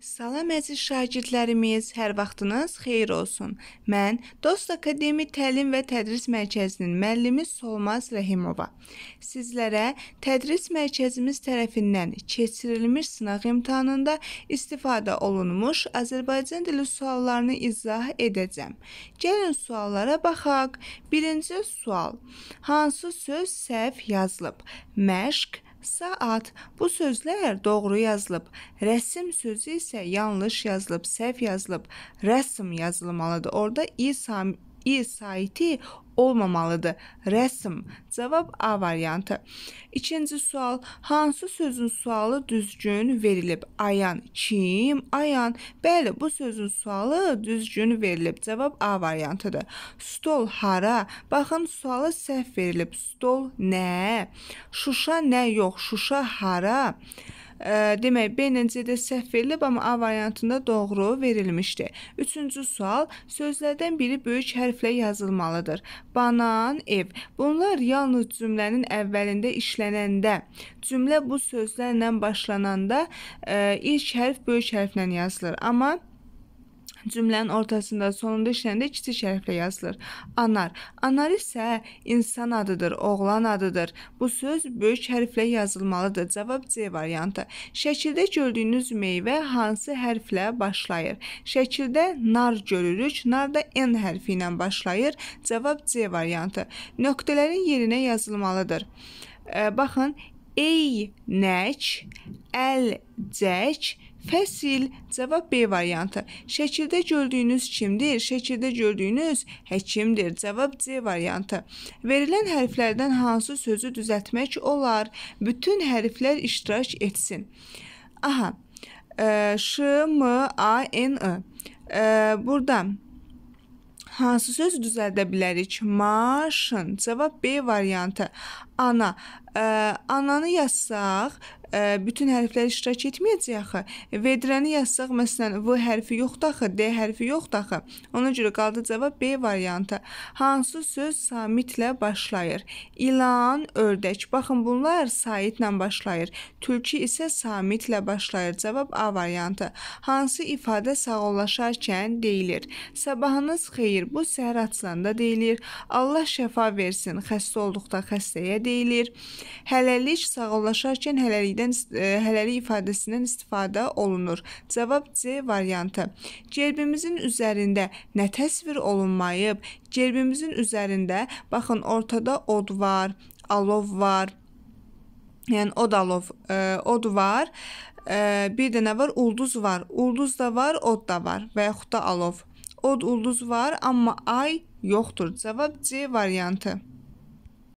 Salam əziz şagirdlərimiz, hər vaxtınız xeyir olsun. Mən Dost Akademi Təlim və Tədris Mərkəzinin müəllimi Solmaz Rəhimova sizlərə tədris mərkəzimiz tərəfindən keçirilmiş sınaq imtahanında istifadə olunmuş Azərbaycan dili suallarını izah edəcəm. Gəlin suallara baxaq. Birinci sual: Hansı söz səhv yazılıb? Məşq Saat bu sözlər doğru yazılıb, rəsm sözü isə yanlış yazılıb, səhv yazılıb, rəsm yazılmalıdır. Orada i sam i saiti olmamalıdır. Rəsm. Cavab A variantı. İkinci sual. Hansı sözün sualı düzgün verilib? Ayan kim? Ayan. Bəli, bu sözün sualı düzgün verilib. Cavab A variantıdır. Stol hara? Baxın, sualı səhv verilib. Stol nə? Şuşa nə yox? Şuşa hara? Demək, BNC-də səhv verilib, amma A variantında doğru verilmişdi. Üçüncü sual, sözlərdən biri böyük hərflə yazılmalıdır. Banan, ev. Bunlar yalnız cümlənin əvvəlində işlənəndə, cümlə bu sözlərlə başlananda e, ilk hərf böyük hərflə yazılır. Amma Cümlənin ortasında, sonunda işləndə kiçik şərflə yazılır. Anar. Anar isə insan adıdır, oğlan adıdır. Bu söz böyük hərflə yazılmalıdır. Cavab C variantı. Şəkildə gördüyünüz meyvə hansı hərflə başlayır? Şəkildə nar görürük. Nar da N hərfi ilə başlayır. Cavab C variantı. Nöqtələrin yerinə yazılmalıdır. E, baxın, ey nək, əl cək, Fəsil cavab B variantı. Şəkildə gördüyünüz kimdir? Şəkildə gördüyünüz həkimdir. Cavab C variantı. Verilən hərflərdən hansı sözü düzəltmək olar? Bütün hərflər iştirak etsin. Aha. E, Ş, M, A, N, I. E, burada hansı sözü düzəldə bilərik? Maşın. Cavab B variantı ana. Ə, e, ananı yazsaq, ə, e, bütün hərflər iştirak etməyəcək axı. Vedrəni yazsaq məsələn V hərfi yoxdur axı, D hərfi yoxdur axı. Ona görə qaldı cavab B variantı. Hansı söz samitlə başlayır? İlan, ördək. Baxın bunlar saitlə başlayır. Tülkü isə samitlə başlayır. Cavab A variantı. Hansı ifadə sağollaşarkən deyilir? Sabahınız xeyir. Bu səhər açılanda deyilir. Allah şəfa versin. Xəstə olduqda xəstəyə deyilir deyilir. Hələlik sağollaşarkən hələlikdən e, hələlik ifadəsindən istifadə olunur. Cavab C variantı. Gerbimizin üzərində nə təsvir olunmayıb? Gerbimizin üzərində baxın ortada od var, alov var. Yəni od alov, e, od var. E, bir də nə var? Ulduz var. Ulduz da var, od da var və yaxud da alov. Od ulduz var, amma ay yoxdur. Cavab C variantı.